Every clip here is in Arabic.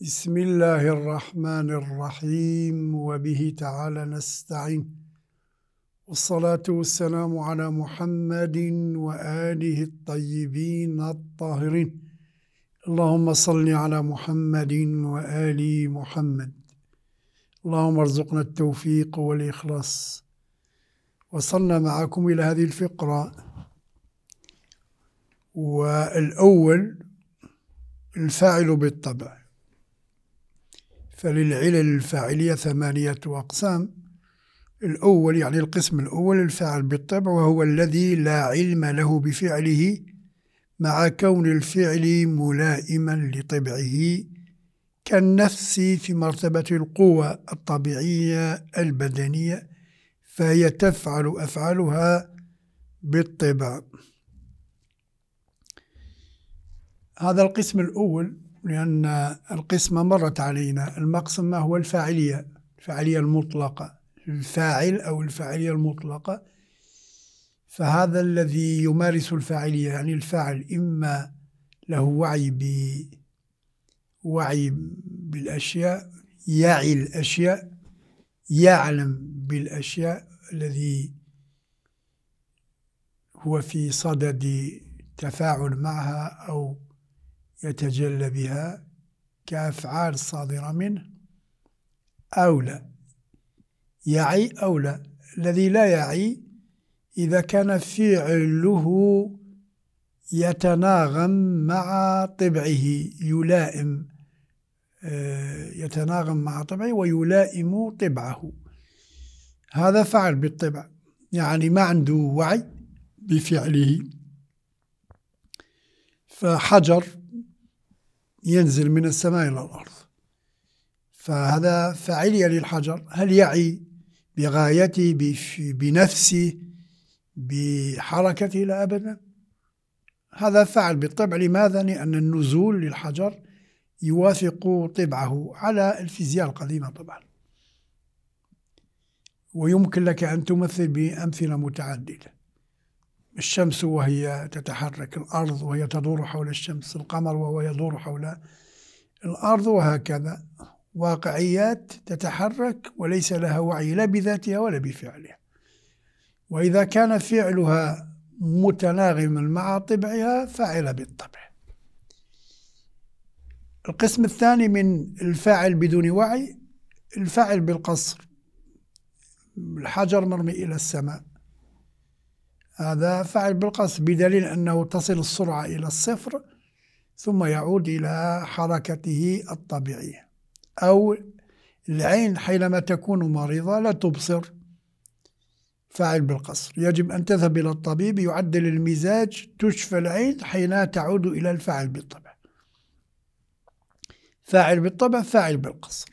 بسم الله الرحمن الرحيم وبه تعالى نستعين والصلاة والسلام على محمد وآله الطيبين الطاهرين اللهم صل على محمد وآل محمد اللهم ارزقنا التوفيق والإخلاص وصلنا معكم إلى هذه الفقرة والأول الفاعل بالطبع فللعلل الفاعلية ثمانية أقسام الأول يعني القسم الأول الفاعل بالطبع وهو الذي لا علم له بفعله مع كون الفعل ملائما لطبعه كالنفس في مرتبة القوى الطبيعية البدنية فهي تفعل أفعالها بالطبع هذا القسم الأول لأن القسمة مرت علينا المقسمة هو الفاعلية الفاعلية المطلقة الفاعل أو الفاعلية المطلقة فهذا الذي يمارس الفاعلية يعني الفاعل إما له وعي ب وعي بالأشياء يعي الأشياء يعلم بالأشياء الذي هو في صدد تفاعل معها أو يتجلى بها كأفعال صادرة منه أو لا يعي أو لا الذي لا يعي إذا كان فعله يتناغم مع طبعه يلائم آه، يتناغم مع طبعه ويلائم طبعه هذا فعل بالطبع يعني ما عنده وعي بفعله فحجر ينزل من السماء إلى الأرض فهذا فعلي للحجر هل يعي بغايته بنفسه بحركته لا أبدا هذا فعل بالطبع لماذا؟ لأن النزول للحجر يوافق طبعه على الفيزياء القديمة طبعا ويمكن لك أن تمثل بأمثلة متعددة الشمس وهي تتحرك الأرض وهي تدور حول الشمس القمر وهو يدور حول الأرض وهكذا واقعيات تتحرك وليس لها وعي لا بذاتها ولا بفعلها وإذا كان فعلها متناغما مع طبعها فعل بالطبع القسم الثاني من الفاعل بدون وعي الفاعل بالقصر الحجر مرمي إلى السماء هذا فعل بالقصد بدليل أنه تصل السرعة إلى الصفر ثم يعود إلى حركته الطبيعية أو العين حينما تكون مريضة لا تبصر فاعل بالقصر يجب أن تذهب إلى الطبيب يعدل المزاج تشفى العين حين تعود إلى الفاعل بالطبع فاعل بالطبع فاعل بالقصر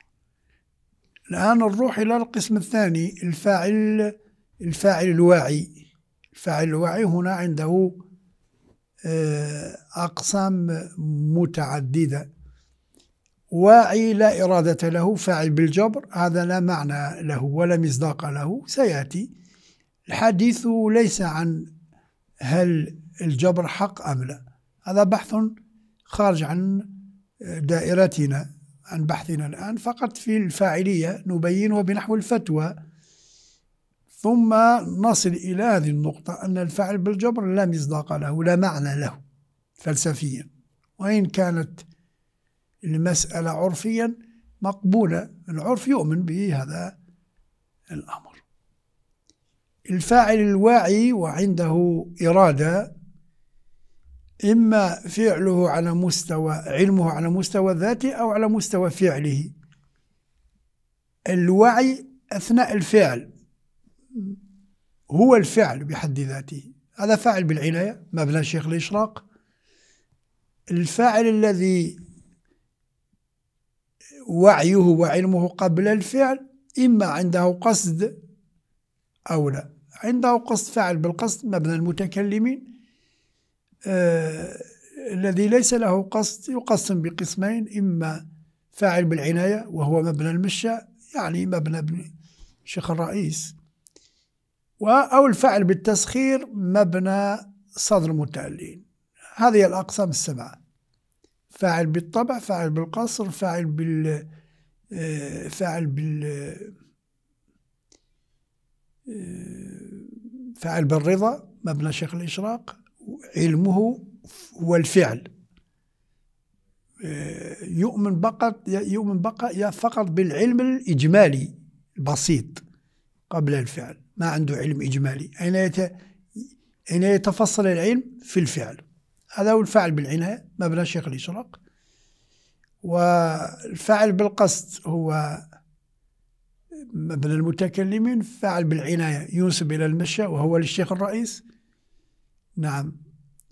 الآن نروح إلى القسم الثاني الفاعل الفاعل الواعي فالوعي هنا عنده آه، أقسام متعددة واعي لا إرادة له فاعل بالجبر هذا لا معنى له ولا مصداق له سيأتي الحديث ليس عن هل الجبر حق أم لا هذا بحث خارج عن دائرتنا عن بحثنا الآن فقط في الفاعلية نبينه بنحو الفتوى ثم نصل إلى هذه النقطة أن الفعل بالجبر لا مصداق له لا معنى له فلسفيا وإن كانت المسألة عرفيا مقبولة العرف يؤمن بهذا الأمر الفاعل الواعي وعنده إرادة إما فعله على مستوى علمه على مستوى ذاته أو على مستوى فعله الوعي أثناء الفعل هو الفعل بحد ذاته هذا فاعل بالعناية مبنى شيخ الإشراق الفاعل الذي وعيه وعلمه قبل الفعل إما عنده قصد أو لا عنده قصد فاعل بالقصد مبنى المتكلمين آه الذي ليس له قصد يقسم بقسمين إما فاعل بالعناية وهو مبنى المشى يعني مبنى شيخ الرئيس أو الفعل بالتسخير مبنى صدر متعلين هذه الأقسام السبعة فاعل بالطبع فاعل بالقصر فاعل بال آه، فاعل بال آه، فاعل بالرضا مبنى شيخ الإشراق علمه هو الفعل آه، يؤمن فقط يؤمن بقى فقط بالعلم الإجمالي البسيط قبل الفعل ما عنده علم إجمالي أين, أين يتفصل العلم في الفعل هذا هو الفعل بالعناية مبنى شيخ الإشراق والفعل بالقصد هو مبنى المتكلمين فعل بالعناية ينسب إلى المشى وهو للشيخ الرئيس نعم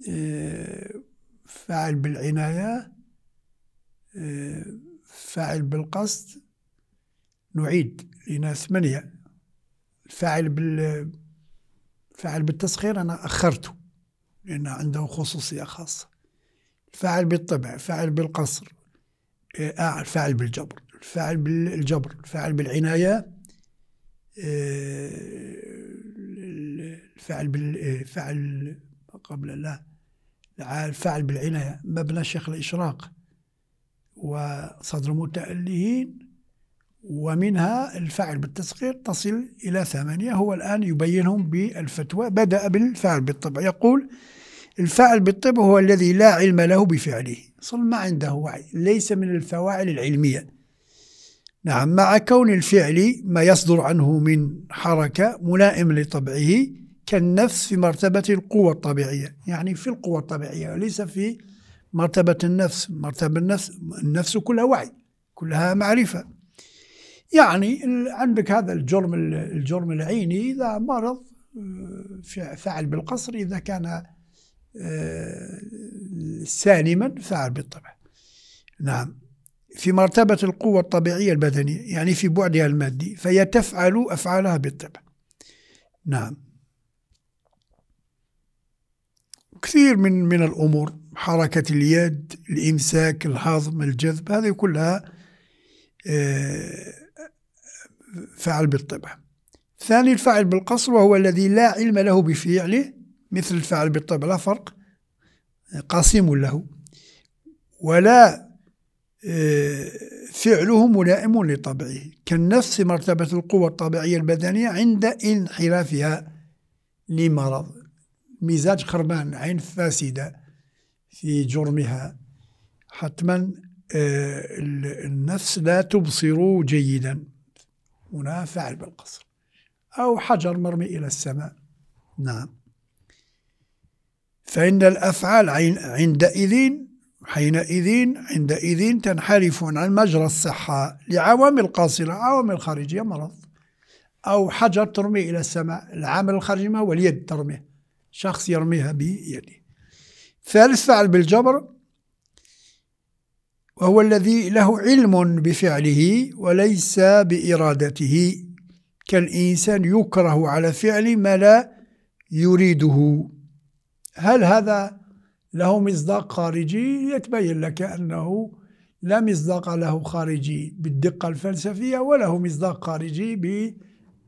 آه، فاعل بالعناية آه، فاعل بالقصد نعيد لناس ثمانية الفاعل بال الفاعل بالتسخير أنا أخرته لأن عنده خصوصية خاصة الفاعل بالطبع الفاعل بالقصر آه الفاعل بالجبر الفاعل بالجبر الفاعل بالعناية آه، الفاعل بالفعل آه، قبل لا الفاعل بالعناية مبنى شيخ الإشراق وصدر متألهين ومنها الفاعل بالتسخير تصل إلى ثمانية هو الآن يبينهم بالفتوى بدأ بالفاعل بالطبع يقول الفاعل بالطبع هو الذي لا علم له بفعله صل ما عنده وعي ليس من الفواعل العلمية نعم مع كون الفعل ما يصدر عنه من حركة ملائم لطبعه كالنفس في مرتبة القوة الطبيعية يعني في القوة الطبيعية وليس في مرتبة النفس مرتبة النفس النفس كلها وعي كلها معرفة يعني عندك هذا الجرم الجرم العيني إذا مرض آه، فعل بالقصر إذا كان آه، سالما فعل بالطبع نعم في مرتبة القوة الطبيعية البدنية يعني في بعدها المادي فهي تفعل أفعالها بالطبع نعم كثير من من الأمور حركة اليد الإمساك الهضم الجذب هذه كلها آه فعل بالطبع ثاني الفاعل بالقصر وهو الذي لا علم له بفعله مثل الفاعل بالطبع لا فرق قاسم له ولا آه، فعله ملائم لطبعه كالنفس مرتبة القوة الطبيعية البدنية عند انحرافها لمرض مزاج خربان عين فاسدة في جرمها حتما آه، النفس لا تبصر جيدا هنا فاعل بالقصر أو حجر مرمي إلى السماء نعم فإن الأفعال عندئذ حينئذ عندئذ تنحرف عن مجرى الصحة لعوامل قاصرة عوامل خارجية مرض أو حجر ترمي إلى السماء العامل الخارجي ما هو اليد ترميه شخص يرميها بيده فالفعل بالجبر وهو الذي له علم بفعله وليس بإرادته كالإنسان يكره على فعل ما لا يريده هل هذا له مصداق خارجي يتبين لك أنه لا مصداق له خارجي بالدقة الفلسفية وله مصداق خارجي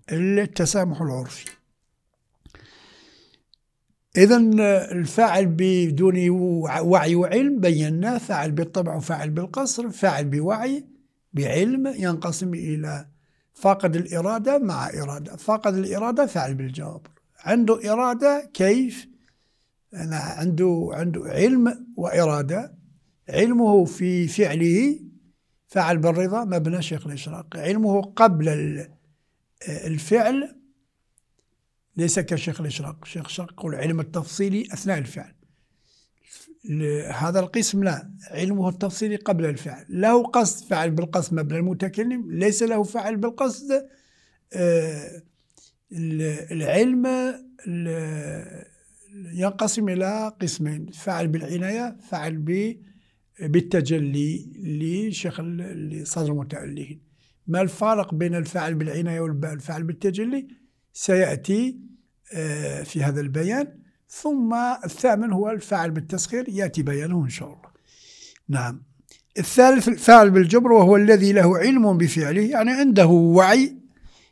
بالتسامح العرفي إذا الفاعل بدون وعي وعلم بيناه فاعل بالطبع وفاعل بالقصر فاعل بوعي بعلم ينقسم إلى فاقد الإرادة مع إرادة فاقد الإرادة فاعل بالجواب عنده إرادة كيف أنا عنده عنده علم وإرادة علمه في فعله فعل بالرضا مبنى شيخ الإشراق علمه قبل الفعل ليس كشيخ الإشراق شيخ الإشراق علم التفصيلي أثناء الفعل هذا القسم لا علمه التفصيلي قبل الفعل له قصد فعل بالقصد مبنى المتكلم ليس له فعل بالقصد آه، العلم ينقسم إلى قسمين فعل بالعناية فعل بالتجلي لشيخ صدر المتألهين ما الفارق بين الفعل بالعناية والفعل بالتجلي؟ سيأتي آه، في هذا البيان ثم الثامن هو الفاعل بالتسخير يأتي بيانه إن شاء الله نعم الثالث الفاعل بالجبر وهو الذي له علم بفعله يعني عنده وعي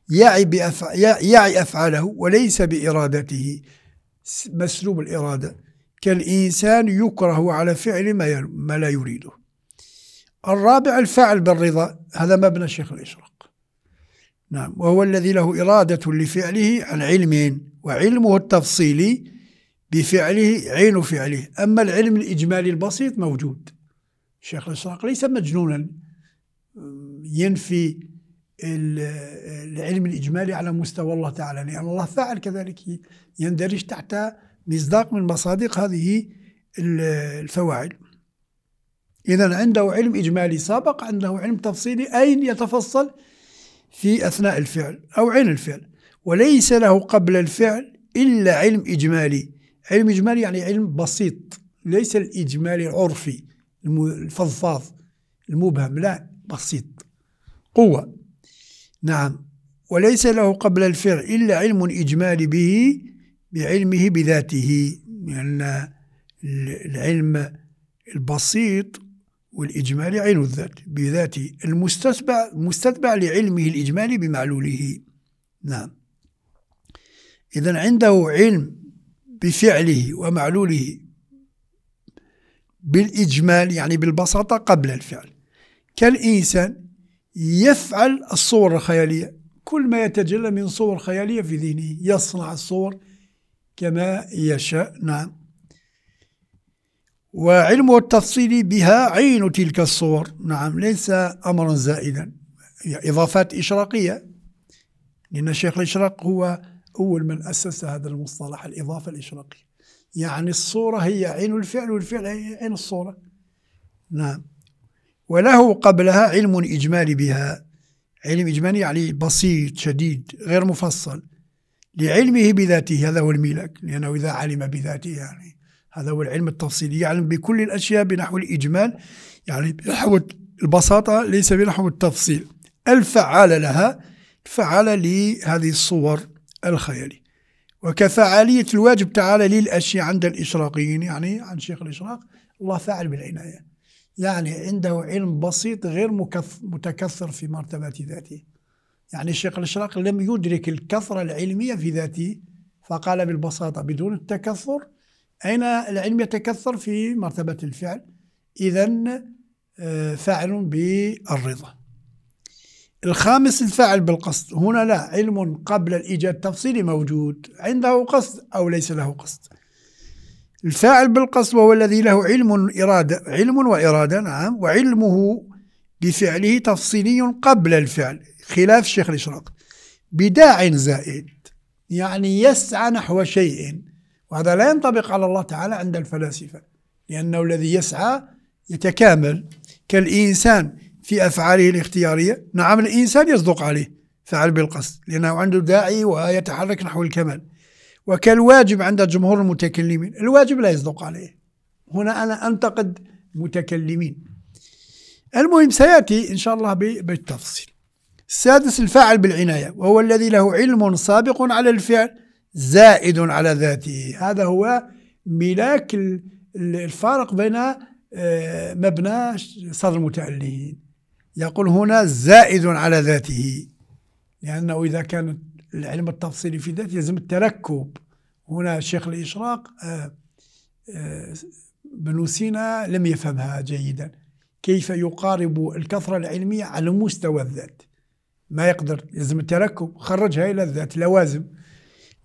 يعي, بأفع... يعي أفعاله وليس بإرادته مسلوب الإرادة كالإنسان يكره على فعل ما, ما لا يريده الرابع الفاعل بالرضا هذا مبنى الشيخ الإشراق نعم وهو الذي له إرادة لفعله عن علم وعلمه التفصيلي بفعله عين فعله أما العلم الإجمالي البسيط موجود الشيخ الإشراق ليس مجنونا ينفي العلم الإجمالي على مستوى الله تعالى لأن يعني الله فعل كذلك يندرج تحت مصداق من مصادق هذه الفواعل إذا عنده علم إجمالي سابق عنده علم تفصيلي أين يتفصل في أثناء الفعل أو عين الفعل وليس له قبل الفعل إلا علم إجمالي علم إجمالي يعني علم بسيط ليس الإجمالي العرفي الفضفاض المبهم لا بسيط قوة نعم وليس له قبل الفعل إلا علم إجمالي به بعلمه بذاته لأن يعني العلم البسيط والإجمالي عين الذات بذات المستتبع مستتبع لعلمه الإجمالي بمعلوله نعم إذا عنده علم بفعله ومعلوله بالإجمال يعني بالبساطة قبل الفعل كالإنسان يفعل الصور الخيالية كل ما يتجلى من صور خيالية في ذهنه يصنع الصور كما يشاء نعم وعلمه التفصيلي بها عين تلك الصور نعم ليس أمرا زائدا إضافات إشراقية لأن الشيخ الإشراق هو أول من أسس هذا المصطلح الإضافة الإشراقية يعني الصورة هي عين الفعل والفعل هي عين الصورة نعم وله قبلها علم إجمالي بها علم إجمالي يعني بسيط شديد غير مفصل لعلمه بذاته هذا هو الملاك لأنه إذا علم بذاته يعني هذا هو العلم التفصيلي يعلم يعني بكل الأشياء بنحو الإجمال يعني بنحو البساطة ليس بنحو التفصيل الفعال لها فعل لهذه الصور الخيالية وكفعالية الواجب تعالى للأشياء عند الإشراقيين يعني عن شيخ الإشراق الله فاعل بالعناية يعني عنده علم بسيط غير متكثر في مرتبة ذاته يعني الشيخ الإشراق لم يدرك الكثرة العلمية في ذاته فقال بالبساطة بدون التكثر أين العلم يتكثر في مرتبة الفعل إذا آه، فاعل بالرضا الخامس الفاعل بالقصد هنا لا علم قبل الإيجاد التفصيلي موجود عنده قصد أو ليس له قصد الفاعل بالقصد وهو الذي له علم إرادة علم وإرادة نعم وعلمه بفعله تفصيلي قبل الفعل خلاف الشيخ الإشراق بداع زائد يعني يسعى نحو شيء وهذا لا ينطبق على الله تعالى عند الفلاسفة لأنه الذي يسعى يتكامل كالإنسان في أفعاله الاختيارية نعم الإنسان يصدق عليه فعل بالقصد لأنه عنده داعي ويتحرك نحو الكمال وكالواجب عند جمهور المتكلمين الواجب لا يصدق عليه هنا أنا أنتقد المتكلمين المهم سيأتي إن شاء الله بالتفصيل السادس الفاعل بالعناية وهو الذي له علم سابق على الفعل زائد على ذاته هذا هو ملاك الفارق بين آه، مبنى صدر المتعلين يقول هنا زائد على ذاته لأنه إذا كان العلم التفصيلي في ذاته يلزم التركب هنا شيخ الإشراق آه، آه، بن سينا لم يفهمها جيدا كيف يقارب الكثرة العلمية على مستوى الذات ما يقدر يلزم التركب خرجها إلى الذات لوازم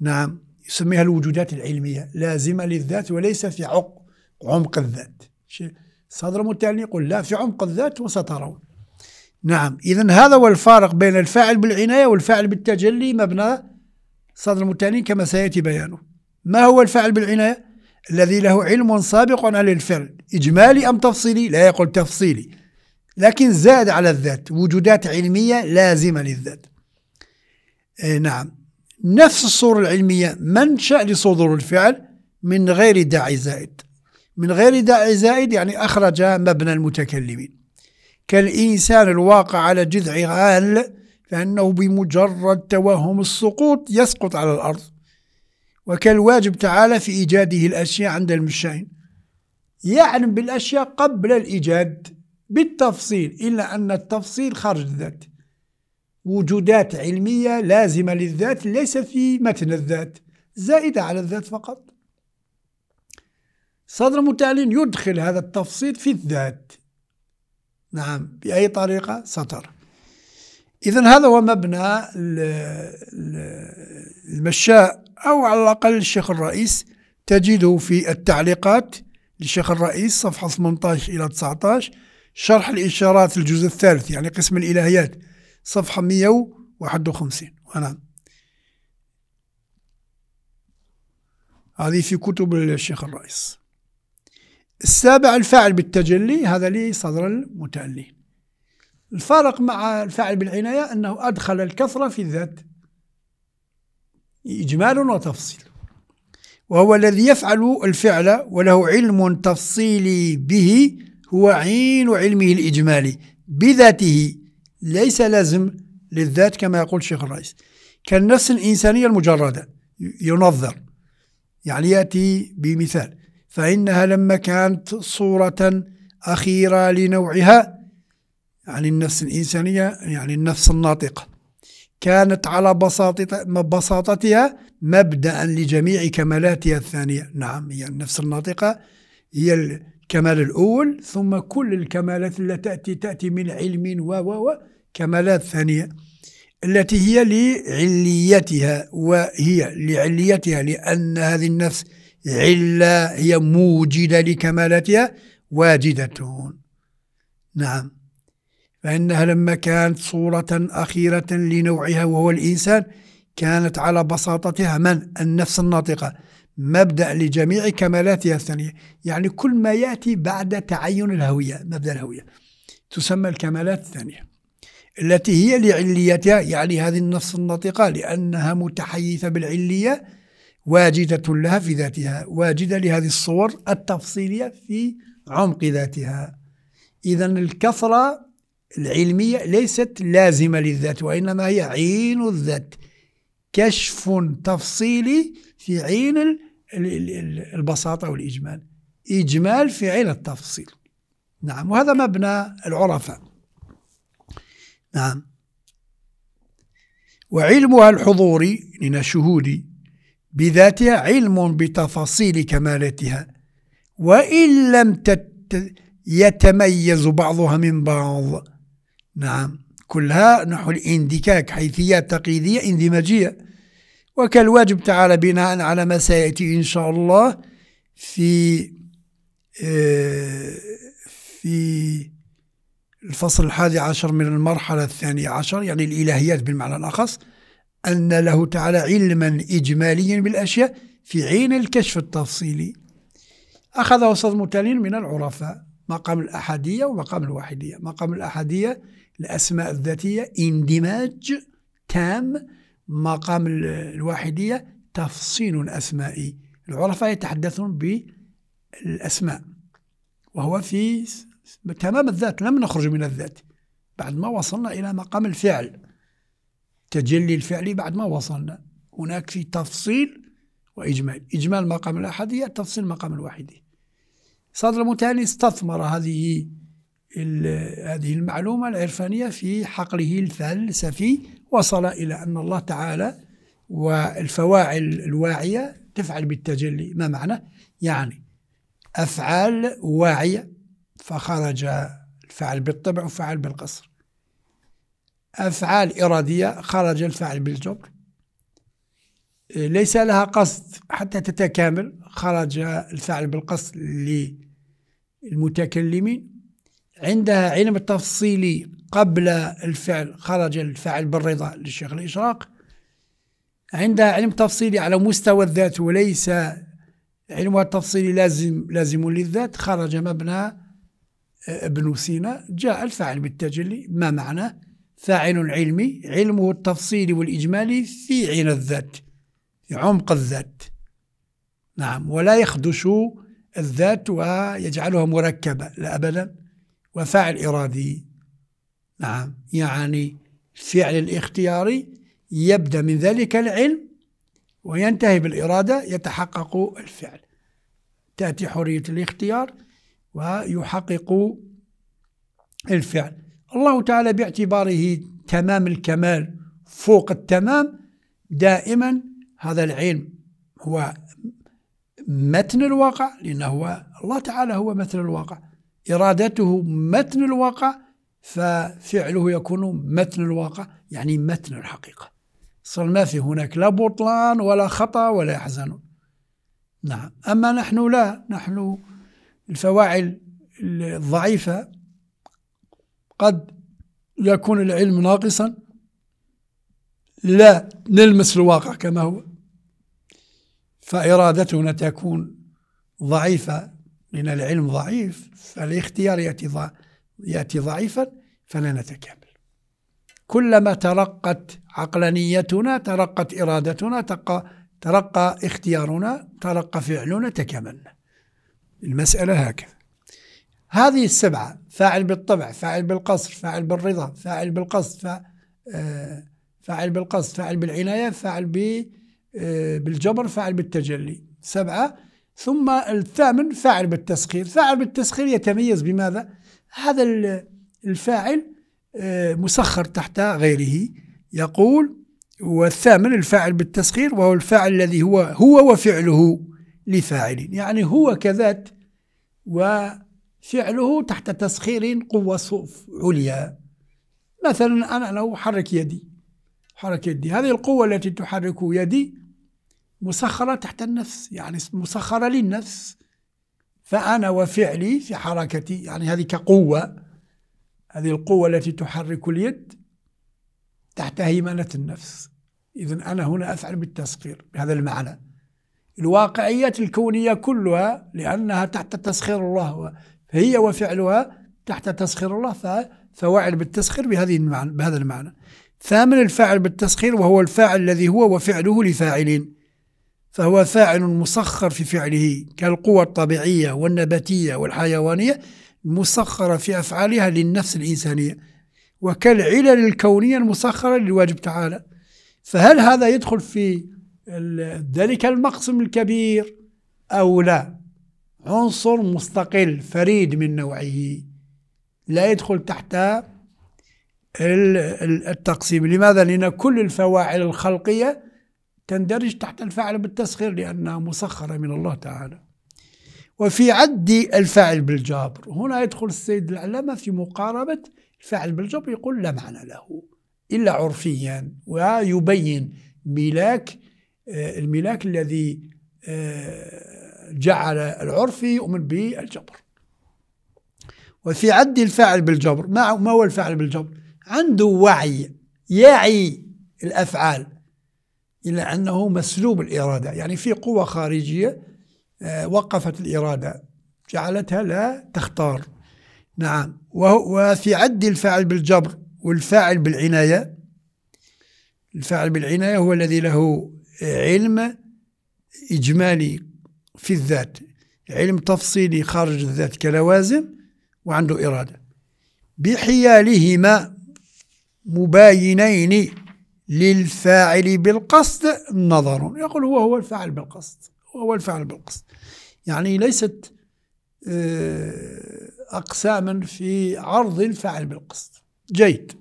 نعم يسميها الوجودات العلمية لازمة للذات وليس في عق عمق الذات صدر التالي يقول لا في عمق الذات وسترون نعم إذا هذا هو الفارق بين الفاعل بالعناية والفاعل بالتجلي مبنى صدر المتاني كما سيأتي بيانه ما هو الفاعل بالعناية؟ الذي له علم سابق عن الفعل إجمالي أم تفصيلي؟ لا يقول تفصيلي لكن زاد على الذات وجودات علمية لازمة للذات آه نعم نفس الصورة العلمية منشأ لصدور الفعل من غير داعي زائد من غير داعي زائد يعني أخرج مبنى المتكلمين كالإنسان الواقع على جذع غال فأنه بمجرد توهم السقوط يسقط على الأرض وكالواجب تعالى في إيجاده الأشياء عند المشاين يعلم بالأشياء قبل الإيجاد بالتفصيل إلا أن التفصيل خارج الذات وجودات علمية لازمة للذات ليس في متن الذات زائدة على الذات فقط صدر متعلن يدخل هذا التفصيل في الذات نعم بأي طريقة سطر إذا هذا هو مبنى المشاء أو على الأقل الشيخ الرئيس تجده في التعليقات للشيخ الرئيس صفحة 18 إلى 19 شرح الإشارات الجزء الثالث يعني قسم الإلهيات صفحة 151 وأنا هذه في كتب الشيخ الرئيس السابع الفاعل بالتجلي هذا لي صدر المتألي الفارق مع الفاعل بالعناية أنه أدخل الكثرة في الذات إجمال وتفصيل وهو الذي يفعل الفعل وله علم تفصيلي به هو عين علمه الإجمالي بذاته ليس لازم للذات كما يقول الشيخ الرئيس كالنفس الإنسانية المجردة ينظر يعني يأتي بمثال فإنها لما كانت صورة أخيرة لنوعها يعني النفس الإنسانية يعني النفس الناطقة كانت على بساطتها مبدأ لجميع كمالاتها الثانية نعم هي النفس الناطقة هي الكمال الأول ثم كل الكمالات التي تأتي تأتي من علم و و و كمالات ثانية التي هي لعليتها وهي لعليتها لأن هذه النفس علة هي موجدة لكمالاتها واجدة نعم فإنها لما كانت صورة أخيرة لنوعها وهو الإنسان كانت على بساطتها من النفس الناطقة مبدأ لجميع كمالاتها الثانية يعني كل ما يأتي بعد تعين الهوية مبدأ الهوية تسمى الكمالات الثانية التي هي لعليتها يعني هذه النص الناطقة لأنها متحيثة بالعلية واجدة لها في ذاتها واجدة لهذه الصور التفصيلية في عمق ذاتها إذا الكثرة العلمية ليست لازمة للذات وإنما هي عين الذات كشف تفصيلي في عين البساطة والإجمال إجمال في عين التفصيل نعم وهذا مبنى العرفاء نعم وعلمها الحضوري يعني من الشهود بذاتها علم بتفاصيل كمالتها وإن لم تت يتميز بعضها من بعض نعم كلها نحو الاندكاك حيثيات تقييدية اندماجية وكالواجب تعالى بناء على ما سيأتي إن شاء الله في آه، في الفصل الحادي عشر من المرحلة الثانية عشر يعني الإلهيات بالمعنى الأخص أن له تعالى علما إجماليا بالأشياء في عين الكشف التفصيلي أخذ أستاذ متالين من العرفاء مقام الأحدية ومقام الواحدية مقام الأحدية الأسماء الذاتية اندماج تام مقام الواحدية تفصيل أسمائي العرفاء يتحدثون بالأسماء وهو في تمام الذات لم نخرج من الذات بعد ما وصلنا إلى مقام الفعل تجلي الفعلي بعد ما وصلنا هناك في تفصيل وإجمال إجمال مقام الأحدية تفصيل مقام الواحدية صدر المتاني استثمر هذه هذه المعلومة العرفانية في حقله الفلسفي وصل إلى أن الله تعالى والفواعل الواعية تفعل بالتجلي ما معنى؟ يعني أفعال واعية فخرج الفعل بالطبع وفعل بالقصر أفعال إرادية خرج الفعل بالجبر ليس لها قصد حتى تتكامل خرج الفعل بالقصد للمتكلمين عندها علم تفصيلي قبل الفعل خرج الفاعل بالرضا للشيخ الإشراق عندها علم تفصيلي على مستوى الذات وليس علمها التفصيلي لازم لازم للذات خرج مبنى آه، ابن سينا جاء الفاعل بالتجلي ما معناه فاعل علمي علمه التفصيلي والإجمالي في عين الذات في عمق الذات نعم ولا يخدش الذات ويجعلها مركبة لا أبدا وفعل إرادي نعم يعني الفعل الاختياري يبدأ من ذلك العلم وينتهي بالإرادة يتحقق الفعل تأتي حرية الاختيار ويحقق الفعل الله تعالى باعتباره تمام الكمال فوق التمام دائما هذا العلم هو متن الواقع لأنه هو الله تعالى هو مثل الواقع إرادته متن الواقع ففعله يكون متن الواقع يعني متن الحقيقة صار ما في هناك لا بطلان ولا خطأ ولا يحزنون نعم أما نحن لا نحن الفواعل الضعيفة قد يكون العلم ناقصا لا نلمس الواقع كما هو فإرادتنا تكون ضعيفة لأن العلم ضعيف فالاختيار يأتي يأتي ضعيفا فلا نتكامل كلما ترقت عقلانيتنا ترقت إرادتنا ترقى, ترقى اختيارنا ترقى فعلنا تكاملنا المسألة هكذا هذه السبعة فاعل بالطبع فاعل بالقصر فاعل بالرضا فاعل بالقصد فاعل, آه، فاعل بالقصد فاعل بالعناية فاعل آه، بالجبر فاعل بالتجلي سبعة ثم الثامن فاعل بالتسخير فاعل بالتسخير يتميز بماذا هذا الفاعل آه، مسخر تحت غيره يقول والثامن الفاعل بالتسخير وهو الفاعل الذي هو هو وفعله لفاعل يعني هو كذات وفعله تحت تسخير قوة عليا مثلا أنا لو أحرك يدي حرك يدي هذه القوة التي تحرك يدي مسخرة تحت النفس يعني مسخرة للنفس فأنا وفعلي في حركتي يعني هذه كقوة هذه القوة التي تحرك اليد تحت هيمنة النفس إذا أنا هنا أفعل بالتسخير بهذا المعنى الواقعيات الكونية كلها لأنها تحت تسخير الله فهي وفعلها تحت تسخير الله فوعل بالتسخير بهذه المعنى بهذا المعنى ثامن الفاعل بالتسخير وهو الفاعل الذي هو وفعله لفاعلين فهو فاعل مسخر في فعله كالقوى الطبيعية والنباتية والحيوانية مسخرة في أفعالها للنفس الإنسانية وكالعلل الكونية المسخرة للواجب تعالى فهل هذا يدخل في ذلك المقسم الكبير أو لا عنصر مستقل فريد من نوعه لا يدخل تحت التقسيم لماذا؟ لأن كل الفواعل الخلقية تندرج تحت الفاعل بالتسخير لأنها مسخرة من الله تعالى وفي عد الفاعل بالجبر هنا يدخل السيد العلامة في مقاربة الفاعل بالجبر يقول لا معنى له إلا عرفيا ويبين ملاك الملاك آه، الذي آه، جعل العرف يؤمن به الجبر وفي عد الفاعل بالجبر ما هو الفاعل بالجبر عنده وعي يعي الأفعال إلا أنه مسلوب الإرادة يعني في قوة خارجية آه، وقفت الإرادة جعلتها لا تختار نعم وفي عد الفاعل بالجبر والفاعل بالعناية الفاعل بالعناية هو الذي له آه، علم إجمالي في الذات علم تفصيلي خارج الذات كلوازم وعنده إرادة بحيالهما مباينين للفاعل بالقصد نظر يقول هو هو الفاعل بالقصد هو هو الفاعل بالقصد يعني ليست آه، أقساما في عرض الفاعل بالقصد جيد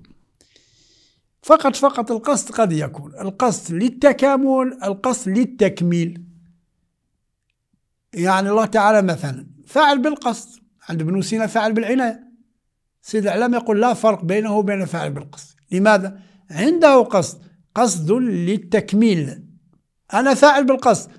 فقط فقط القصد قد يكون القصد للتكامل القصد للتكميل يعني الله تعالى مثلا فاعل بالقصد عند ابن سينا فاعل بالعناية سيد الإعلام يقول لا فرق بينه وبين فاعل بالقصد لماذا؟ عنده قصد قصد للتكميل أنا فاعل بالقصد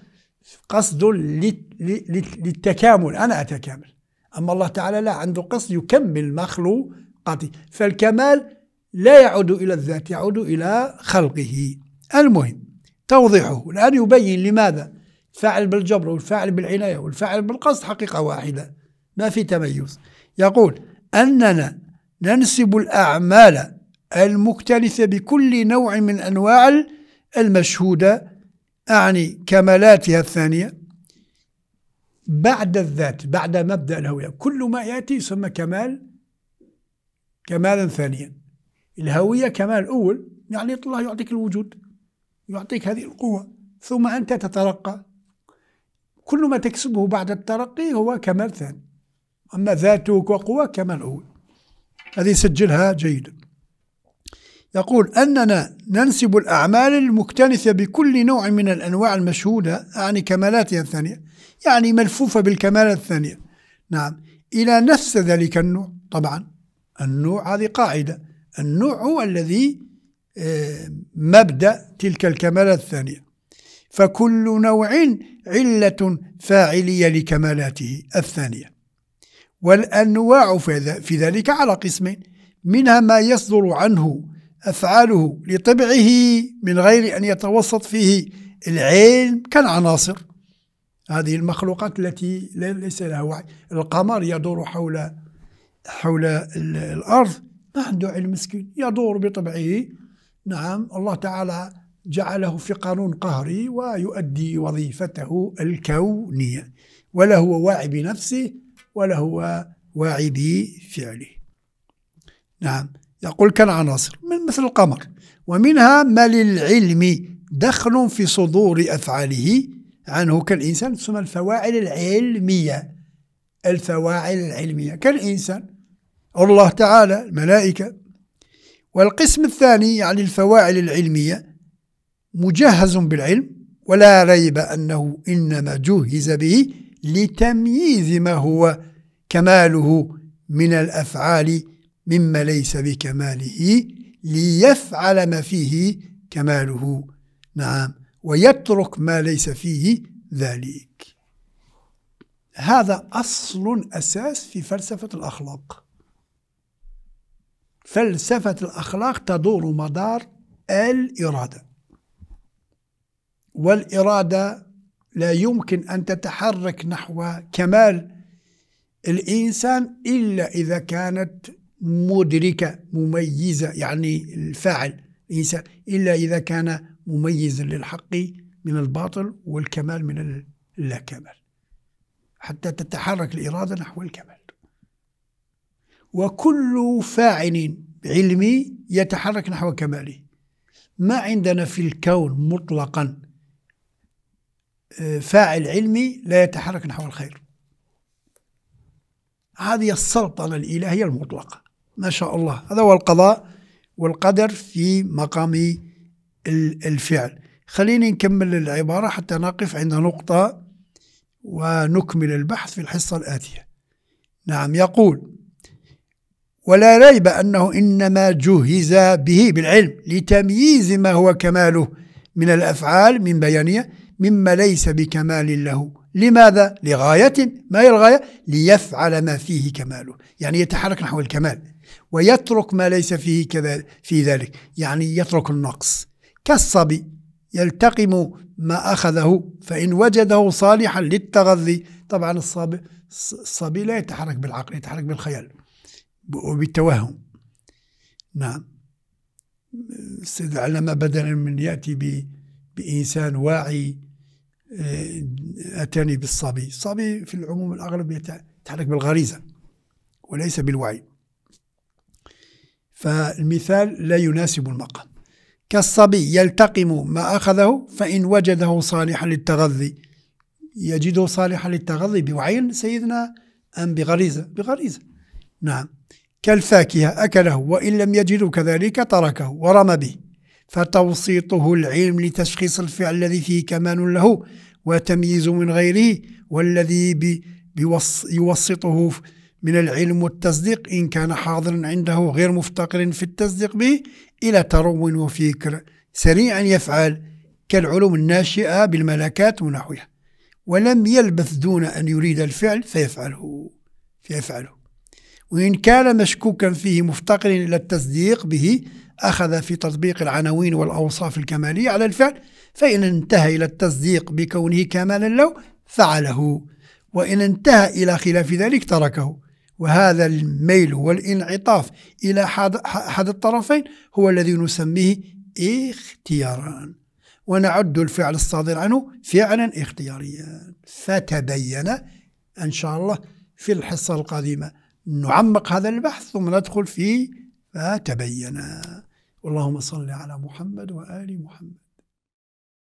قصد للتكامل أنا أتكامل أما الله تعالى لا عنده قصد يكمل مخلوقاته فالكمال لا يعود إلى الذات يعود إلى خلقه المهم توضيحه الآن يبين لماذا فاعل بالجبر والفاعل بالعناية والفاعل بالقصد حقيقة واحدة ما في تميز يقول أننا ننسب الأعمال المكتنثة بكل نوع من أنواع المشهودة أعني كمالاتها الثانية بعد الذات بعد مبدأ الهوية يعني. كل ما يأتي يسمى كمال كمالا ثانيا الهوية كمال أول يعني الله يعطيك الوجود يعطيك هذه القوة ثم أنت تترقى كل ما تكسبه بعد الترقي هو كمال ثاني أما ذاتك وقوة كمال أول هذه سجلها جيدا يقول أننا ننسب الأعمال المكتنثة بكل نوع من الأنواع المشهودة يعني كمالاتها الثانية يعني ملفوفة بالكمالات الثانية نعم إلى نفس ذلك النوع طبعا النوع هذه قاعدة النوع هو الذي آه، مبدأ تلك الكمالات الثانية فكل نوع علة فاعلية لكمالاته الثانية والأنواع في ذلك على قسمين منها ما يصدر عنه أفعاله لطبعه من غير أن يتوسط فيه العلم كالعناصر هذه المخلوقات التي ليس لها وعي القمر يدور حول حول الأرض ما عنده علم مسكين يدور بطبعه نعم الله تعالى جعله في قانون قهري ويؤدي وظيفته الكونية ولا هو واعي بنفسه ولا هو واعي بفعله نعم يقول كالعناصر من مثل القمر ومنها ما للعلم دخل في صدور أفعاله عنه كالإنسان تسمى الفواعل العلمية الفواعل العلمية كالإنسان الله تعالى الملائكة والقسم الثاني يعني الفواعل العلمية مجهز بالعلم ولا ريب أنه إنما جهز به لتمييز ما هو كماله من الأفعال مما ليس بكماله ليفعل ما فيه كماله نعم ويترك ما ليس فيه ذلك هذا أصل أساس في فلسفة الأخلاق فلسفة الأخلاق تدور مدار الإرادة والإرادة لا يمكن أن تتحرك نحو كمال الإنسان إلا إذا كانت مدركة مميزة يعني الفاعل الإنسان إلا إذا كان مميزا للحق من الباطل والكمال من اللا كمال حتى تتحرك الإرادة نحو الكمال وكل فاعل علمي يتحرك نحو كماله ما عندنا في الكون مطلقا آه، فاعل علمي لا يتحرك نحو الخير هذه السلطنة الإلهية المطلقة ما شاء الله هذا هو القضاء والقدر في مقام الفعل خليني نكمل العبارة حتى نقف عند نقطة ونكمل البحث في الحصة الآتية نعم يقول ولا ريب أنه إنما جهز به بالعلم لتمييز ما هو كماله من الأفعال من بيانية مما ليس بكمال له لماذا؟ لغاية ما هي الغاية؟ ليفعل ما فيه كماله يعني يتحرك نحو الكمال ويترك ما ليس فيه كذا في ذلك يعني يترك النقص كالصبي يلتقم ما أخذه فإن وجده صالحا للتغذي طبعا الصبي, الصبي لا يتحرك بالعقل يتحرك بالخيال وبالتوهم نعم السيد العلامة بدلا من يأتي بإنسان واعي آه، أتاني بالصبي الصبي في العموم الأغلب يتحرك بالغريزة وليس بالوعي فالمثال لا يناسب المقام كالصبي يلتقم ما أخذه فإن وجده صالحا للتغذي يجده صالحا للتغذي بوعين سيدنا أم بغريزة بغريزة نعم كالفاكهة أكله وإن لم يجده كذلك تركه ورمى به فتوسيطه العلم لتشخيص الفعل الذي فيه كمال له وتمييز من غيره والذي بيوسطه من العلم والتصديق إن كان حاضرا عنده غير مفتقر في التصديق به إلى ترو وفكر سريعا يفعل كالعلوم الناشئة بالملكات ونحوها ولم يلبث دون أن يريد الفعل فيفعله فيفعله وإن كان مشكوكا فيه مفتقرا إلى التصديق به أخذ في تطبيق العناوين والأوصاف الكمالية على الفعل فإن انتهى إلى التصديق بكونه كمالا له فعله وإن انتهى إلى خلاف ذلك تركه وهذا الميل والانعطاف إلى أحد الطرفين هو الذي نسميه اختيارا ونعد الفعل الصادر عنه فعلا اختياريا فتبين ان شاء الله في الحصه القادمه نعمق هذا البحث ثم ندخل في فتبين اللهم صل على محمد وال محمد